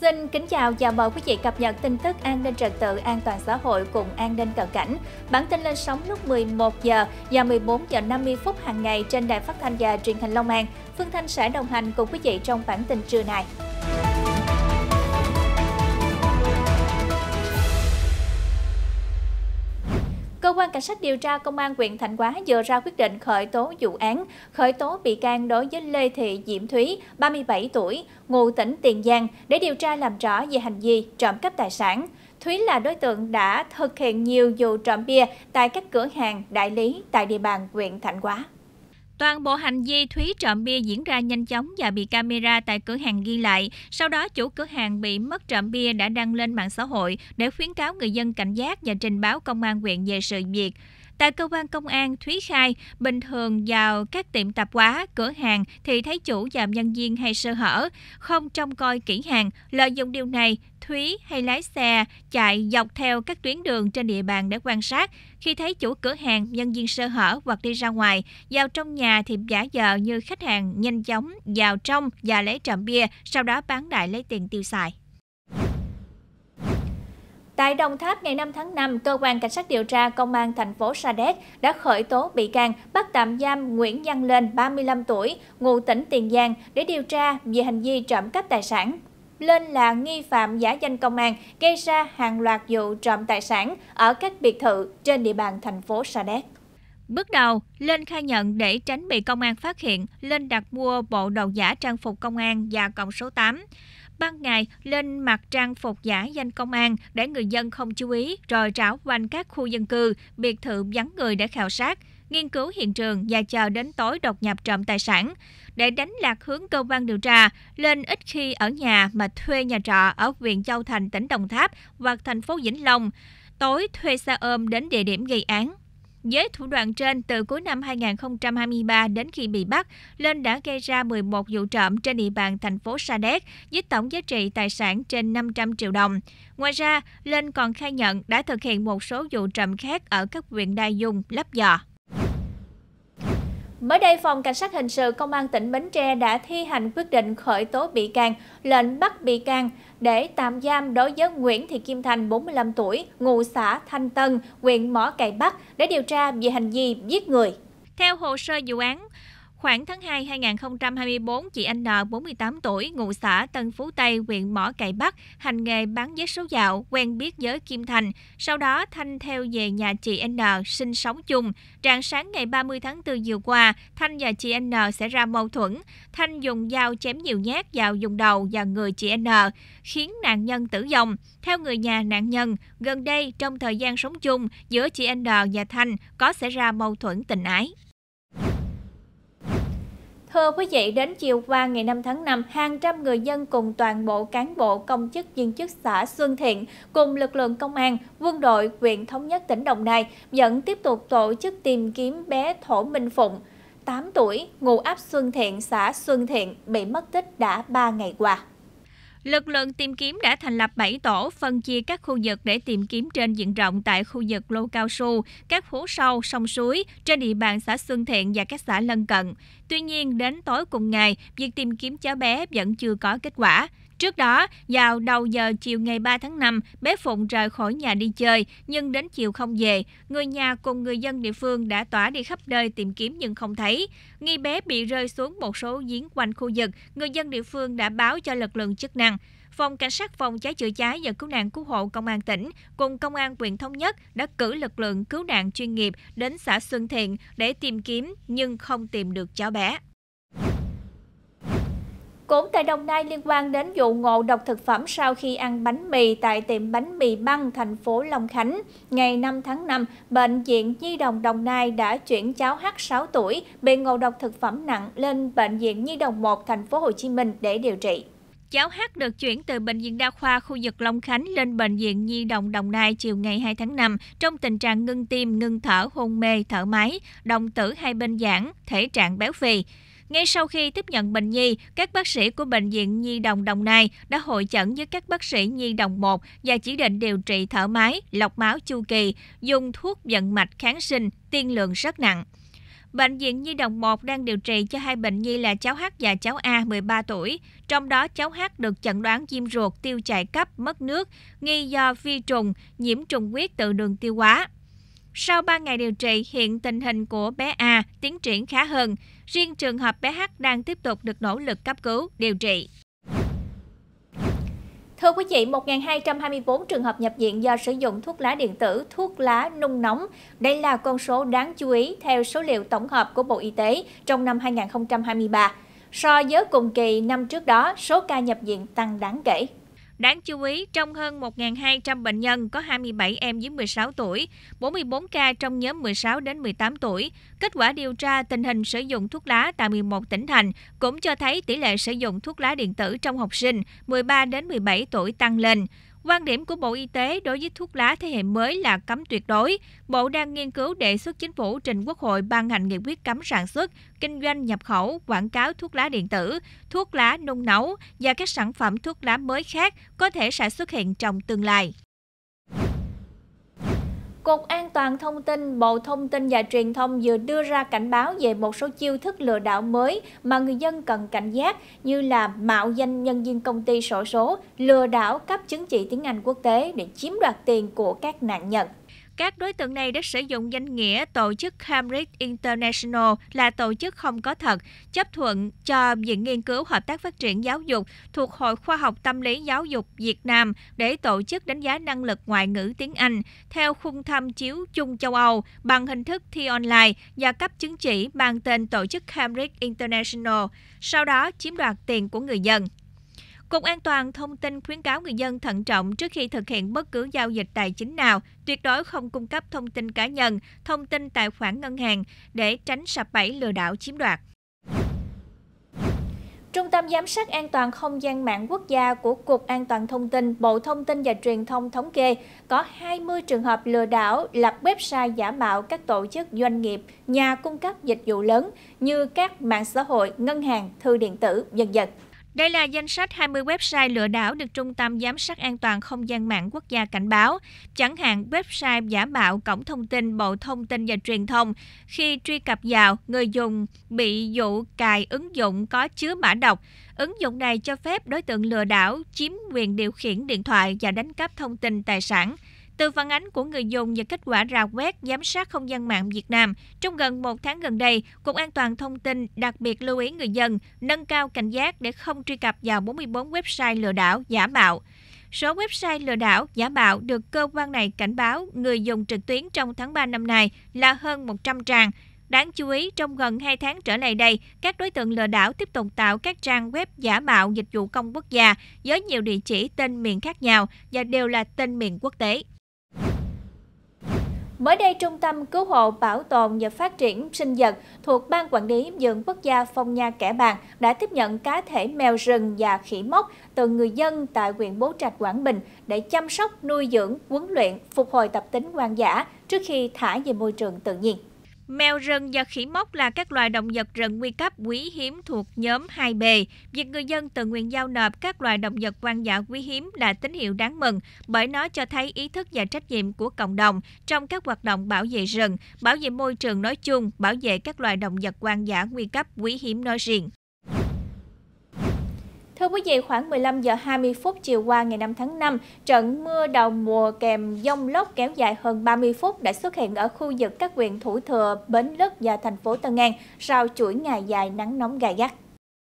Xin kính chào, và mời quý vị cập nhật tin tức an ninh trật tự, an toàn xã hội cùng an ninh cận cảnh. Bản tin lên sóng lúc 11 giờ và 14 giờ 50 phút hàng ngày trên đài phát thanh và truyền hình Long An. Phương Thanh sẽ đồng hành cùng quý vị trong bản tin trưa này. quan Cảnh sát điều tra Công an huyện Thạnh Hóa vừa ra quyết định khởi tố vụ án, khởi tố bị can đối với Lê Thị Diễm Thúy, 37 tuổi, ngụ tỉnh Tiền Giang để điều tra làm rõ về hành vi trộm cắp tài sản. Thúy là đối tượng đã thực hiện nhiều vụ trộm bia tại các cửa hàng đại lý tại địa bàn huyện Thạnh Hóa. Toàn bộ hành vi Thúy trộm bia diễn ra nhanh chóng và bị camera tại cửa hàng ghi lại. Sau đó, chủ cửa hàng bị mất trộm bia đã đăng lên mạng xã hội để khuyến cáo người dân cảnh giác và trình báo công an huyện về sự việc. Tại cơ quan công an, Thúy khai bình thường vào các tiệm tạp hóa, cửa hàng thì thấy chủ và nhân viên hay sơ hở, không trông coi kỹ hàng. Lợi dụng điều này, Thúy hay lái xe chạy dọc theo các tuyến đường trên địa bàn để quan sát. Khi thấy chủ cửa hàng, nhân viên sơ hở hoặc đi ra ngoài, vào trong nhà thì giả vờ như khách hàng nhanh chóng vào trong và lấy trộm bia, sau đó bán đại lấy tiền tiêu xài. Tại Đồng Tháp ngày 5 tháng 5, cơ quan cảnh sát điều tra công an thành phố Sa Đéc đã khởi tố bị can bắt tạm giam Nguyễn Văn Lên 35 tuổi, ngụ tỉnh Tiền Giang để điều tra về hành vi trộm cắp tài sản. Lên là nghi phạm giả danh công an gây ra hàng loạt vụ trộm tài sản ở các biệt thự trên địa bàn thành phố Sa Đéc. Bước đầu, Lên khai nhận để tránh bị công an phát hiện, Lên đặt mua bộ đồ giả trang phục công an và còng số 8 ban ngày lên mặc trang phục giả danh công an để người dân không chú ý, rồi rảo quanh các khu dân cư, biệt thự vắng người để khảo sát nghiên cứu hiện trường và chờ đến tối đột nhập trộm tài sản. Để đánh lạc hướng cơ quan điều tra, Lên ít khi ở nhà mà thuê nhà trọ ở huyện Châu Thành, tỉnh Đồng Tháp hoặc thành phố Vĩnh Long. Tối thuê xe ôm đến địa điểm gây án. Với thủ đoạn trên, từ cuối năm 2023 đến khi bị bắt, Lên đã gây ra 11 vụ trộm trên địa bàn thành phố Sa Đéc với tổng giá trị tài sản trên 500 triệu đồng. Ngoài ra, Lên còn khai nhận đã thực hiện một số vụ trộm khác ở các huyện Đa Dung, Lấp Giò. Mới đây, Phòng Cảnh sát Hình sự Công an tỉnh Bến Tre đã thi hành quyết định khởi tố bị can, lệnh bắt bị can để tạm giam đối với Nguyễn Thị Kim Thành, 45 tuổi, ngụ xã Thanh Tân, huyện Mỏ Cày Bắc để điều tra về hành vi giết người. Theo hồ sơ vụ án, Khoảng tháng 2 2024, chị Anh N, 48 tuổi, ngụ xã Tân Phú Tây, huyện Mỏ Cày Bắc, hành nghề bán vé số dạo, quen biết với Kim Thành. Sau đó, Thanh theo về nhà chị N sinh sống chung. Rạng sáng ngày 30 tháng 4 vừa qua, Thanh và chị N sẽ ra mâu thuẫn. Thanh dùng dao chém nhiều nhát vào vùng đầu và người chị N, khiến nạn nhân tử vong. Theo người nhà nạn nhân, gần đây trong thời gian sống chung giữa chị N và Thanh có xảy ra mâu thuẫn tình ái. Thưa quý vị, đến chiều qua ngày 5 tháng 5, hàng trăm người dân cùng toàn bộ cán bộ công chức viên chức xã Xuân Thiện cùng lực lượng công an, quân đội, huyện Thống nhất tỉnh Đồng Nai vẫn tiếp tục tổ chức tìm kiếm bé Thổ Minh Phụng, 8 tuổi, ngụ ấp Xuân Thiện, xã Xuân Thiện, bị mất tích đã 3 ngày qua. Lực lượng tìm kiếm đã thành lập 7 tổ phân chia các khu vực để tìm kiếm trên diện rộng tại khu vực lô cao su, các hố sâu, sông suối trên địa bàn xã Xuân Thiện và các xã lân cận. Tuy nhiên, đến tối cùng ngày, việc tìm kiếm cháu bé vẫn chưa có kết quả. Trước đó, vào đầu giờ chiều ngày 3 tháng 5, bé Phụng rời khỏi nhà đi chơi, nhưng đến chiều không về. Người nhà cùng người dân địa phương đã tỏa đi khắp nơi tìm kiếm nhưng không thấy. Nghi bé bị rơi xuống một số giếng quanh khu vực, người dân địa phương đã báo cho lực lượng chức năng. Phòng Cảnh sát phòng cháy chữa cháy và cứu nạn cứu hộ Công an tỉnh cùng Công an huyện Thống Nhất đã cử lực lượng cứu nạn chuyên nghiệp đến xã Xuân Thiện để tìm kiếm nhưng không tìm được cháu bé. Cũng tại Đồng Nai liên quan đến vụ ngộ độc thực phẩm sau khi ăn bánh mì tại tiệm bánh mì băng thành phố Long Khánh. Ngày 5 tháng 5, Bệnh viện Nhi đồng Đồng Nai đã chuyển cháu H 6 tuổi bị ngộ độc thực phẩm nặng lên Bệnh viện Nhi đồng 1 thành phố Hồ Chí Minh để điều trị. Cháu H được chuyển từ Bệnh viện Đa khoa khu vực Long Khánh lên Bệnh viện Nhi đồng Đồng Nai chiều ngày 2 tháng 5 trong tình trạng ngưng tim, ngưng thở, hôn mê, thở máy, đồng tử hai bên giãn, thể trạng béo phì. Ngay sau khi tiếp nhận bệnh nhi, các bác sĩ của Bệnh viện Nhi Đồng Đồng Nai đã hội chẩn với các bác sĩ Nhi Đồng 1 và chỉ định điều trị thở máy, lọc máu chu kỳ, dùng thuốc vận mạch kháng sinh, tiên lượng rất nặng. Bệnh viện Nhi Đồng 1 đang điều trị cho hai bệnh nhi là cháu H và cháu A 13 tuổi. Trong đó, cháu H được chẩn đoán viêm ruột tiêu chảy cấp, mất nước, nghi do vi trùng, nhiễm trùng huyết từ đường tiêu hóa. Sau 3 ngày điều trị, hiện tình hình của bé A tiến triển khá hơn. Riêng trường hợp bé H đang tiếp tục được nỗ lực cấp cứu, điều trị. Thưa quý vị, 1.224 trường hợp nhập viện do sử dụng thuốc lá điện tử, thuốc lá nung nóng. Đây là con số đáng chú ý theo số liệu tổng hợp của Bộ Y tế trong năm 2023. So với cùng kỳ năm trước đó, số ca nhập viện tăng đáng kể. Đáng chú ý, trong hơn 1.200 bệnh nhân có 27 em dưới 16 tuổi, 44 ca trong nhóm 16 đến 18 tuổi. Kết quả điều tra tình hình sử dụng thuốc lá tại 11 tỉnh thành cũng cho thấy tỷ lệ sử dụng thuốc lá điện tử trong học sinh 13 đến 17 tuổi tăng lên. Quan điểm của Bộ Y tế đối với thuốc lá thế hệ mới là cấm tuyệt đối. Bộ đang nghiên cứu đề xuất chính phủ trình Quốc hội ban hành nghị quyết cấm sản xuất, kinh doanh nhập khẩu, quảng cáo thuốc lá điện tử, thuốc lá nung nấu và các sản phẩm thuốc lá mới khác có thể sẽ xuất hiện trong tương lai. Cục An toàn Thông tin Bộ Thông tin và Truyền thông vừa đưa ra cảnh báo về một số chiêu thức lừa đảo mới mà người dân cần cảnh giác như là mạo danh nhân viên công ty sổ số, lừa đảo cấp chứng chỉ tiếng Anh quốc tế để chiếm đoạt tiền của các nạn nhân. Các đối tượng này đã sử dụng danh nghĩa tổ chức Cambridge International là tổ chức không có thật, chấp thuận cho Viện Nghiên cứu Hợp tác Phát triển Giáo dục thuộc Hội Khoa học Tâm lý Giáo dục Việt Nam để tổ chức đánh giá năng lực ngoại ngữ tiếng Anh theo khung tham chiếu chung châu Âu bằng hình thức thi online và cấp chứng chỉ mang tên tổ chức Cambridge International, sau đó chiếm đoạt tiền của người dân. Cục An toàn thông tin khuyến cáo người dân thận trọng trước khi thực hiện bất cứ giao dịch tài chính nào, tuyệt đối không cung cấp thông tin cá nhân, thông tin tài khoản ngân hàng để tránh sập bẫy lừa đảo chiếm đoạt. Trung tâm Giám sát An toàn Không gian mạng quốc gia của Cục An toàn Thông tin, Bộ Thông tin và Truyền thông thống kê có 20 trường hợp lừa đảo lập website giả mạo các tổ chức doanh nghiệp, nhà cung cấp dịch vụ lớn như các mạng xã hội, ngân hàng, thư điện tử, dân dân. Đây là danh sách 20 website lừa đảo được Trung tâm Giám sát An toàn Không gian mạng quốc gia cảnh báo, chẳng hạn website giả mạo Cổng Thông tin Bộ Thông tin và Truyền thông. Khi truy cập vào, người dùng bị dụ cài ứng dụng có chứa mã độc. Ứng dụng này cho phép đối tượng lừa đảo chiếm quyền điều khiển điện thoại và đánh cắp thông tin tài sản. Từ phản ánh của người dùng và kết quả rà quét giám sát không gian mạng Việt Nam, trong gần một tháng gần đây, Cục An toàn Thông tin đặc biệt lưu ý người dân nâng cao cảnh giác để không truy cập vào 44 website lừa đảo giả mạo. Số website lừa đảo giả mạo được cơ quan này cảnh báo người dùng trực tuyến trong tháng 3 năm nay là hơn 100 trang, Đáng chú ý, trong gần 2 tháng trở lại đây, các đối tượng lừa đảo tiếp tục tạo các trang web giả mạo dịch vụ công quốc gia với nhiều địa chỉ tên miền khác nhau và đều là tên miền quốc tế. Mới đây, Trung tâm Cứu hộ Bảo tồn và Phát triển Sinh vật thuộc Ban Quản lý Vườn Quốc gia Phong Nha Kẻ Bàng đã tiếp nhận cá thể mèo rừng và khỉ mốc từ người dân tại huyện Bố Trạch, Quảng Bình để chăm sóc, nuôi dưỡng, huấn luyện, phục hồi tập tính hoang dã trước khi thả về môi trường tự nhiên. Mèo rừng và khỉ mốc là các loài động vật rừng nguy cấp quý hiếm thuộc nhóm 2B. Việc người dân tự nguyện giao nộp các loài động vật hoang dã quý hiếm là tín hiệu đáng mừng bởi nó cho thấy ý thức và trách nhiệm của cộng đồng trong các hoạt động bảo vệ rừng, bảo vệ môi trường nói chung, bảo vệ các loài động vật hoang dã nguy cấp quý hiếm nói riêng. Thưa quý vị, khoảng 15 giờ 20 phút chiều qua ngày 5 tháng 5, trận mưa đầu mùa kèm dông lốc kéo dài hơn 30 phút đã xuất hiện ở khu vực các huyện Thủ Thừa, Bến Lức và thành phố Tân An sau chuỗi ngày dài nắng nóng gai gắt.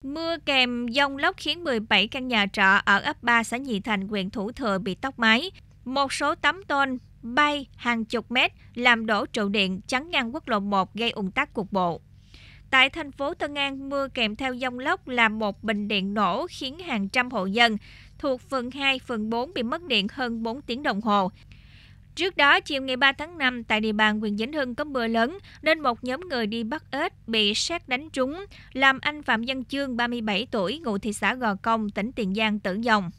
Mưa kèm dông lốc khiến 17 căn nhà trọ ở ấp 3 xã Nhị Thành, huyện Thủ Thừa bị tốc mái. Một số tấm tôn bay hàng chục mét làm đổ trụ điện chắn ngang quốc lộ 1 gây ủng tắc cục bộ. Tại thành phố Tân An, mưa kèm theo dông lốc làm một bình điện nổ khiến hàng trăm hộ dân thuộc phường 2, phường 4 bị mất điện hơn 4 tiếng đồng hồ. Trước đó, chiều ngày 3 tháng 5, tại địa bàn huyện Vĩnh Hưng có mưa lớn, nên một nhóm người đi bắt ếch bị xét đánh trúng, làm anh Phạm Văn Chương, 37 tuổi, ngụ thị xã Gò Công, tỉnh Tiền Giang tử vong.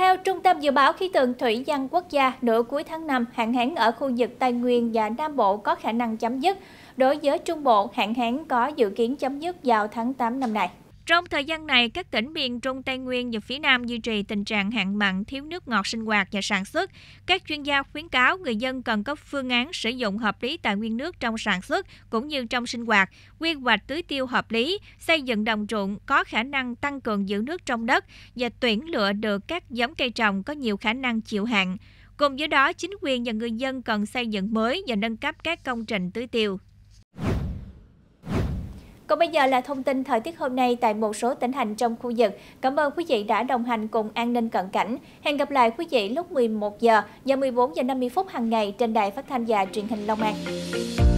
Theo Trung tâm Dự báo Khí tượng Thủy văn Quốc gia, nửa cuối tháng 5, hạn hán ở khu vực Tây Nguyên và Nam Bộ có khả năng chấm dứt. Đối với Trung Bộ, hạn hán có dự kiến chấm dứt vào tháng 8 năm nay. Trong thời gian này, các tỉnh miền Trung Tây Nguyên và phía Nam duy trì tình trạng hạn mặn, thiếu nước ngọt sinh hoạt và sản xuất. Các chuyên gia khuyến cáo người dân cần có phương án sử dụng hợp lý tài nguyên nước trong sản xuất cũng như trong sinh hoạt, quy hoạch tưới tiêu hợp lý, xây dựng đồng ruộng có khả năng tăng cường giữ nước trong đất và tuyển lựa được các giống cây trồng có nhiều khả năng chịu hạn. Cùng với đó, chính quyền và người dân cần xây dựng mới và nâng cấp các công trình tưới tiêu, còn bây giờ là thông tin thời tiết hôm nay tại một số tỉnh thành trong khu vực. Cảm ơn quý vị đã đồng hành cùng An ninh cận cảnh. Hẹn gặp lại quý vị lúc 11 giờ và 14 giờ 50 phút hàng ngày trên đài phát thanh và truyền hình Long An.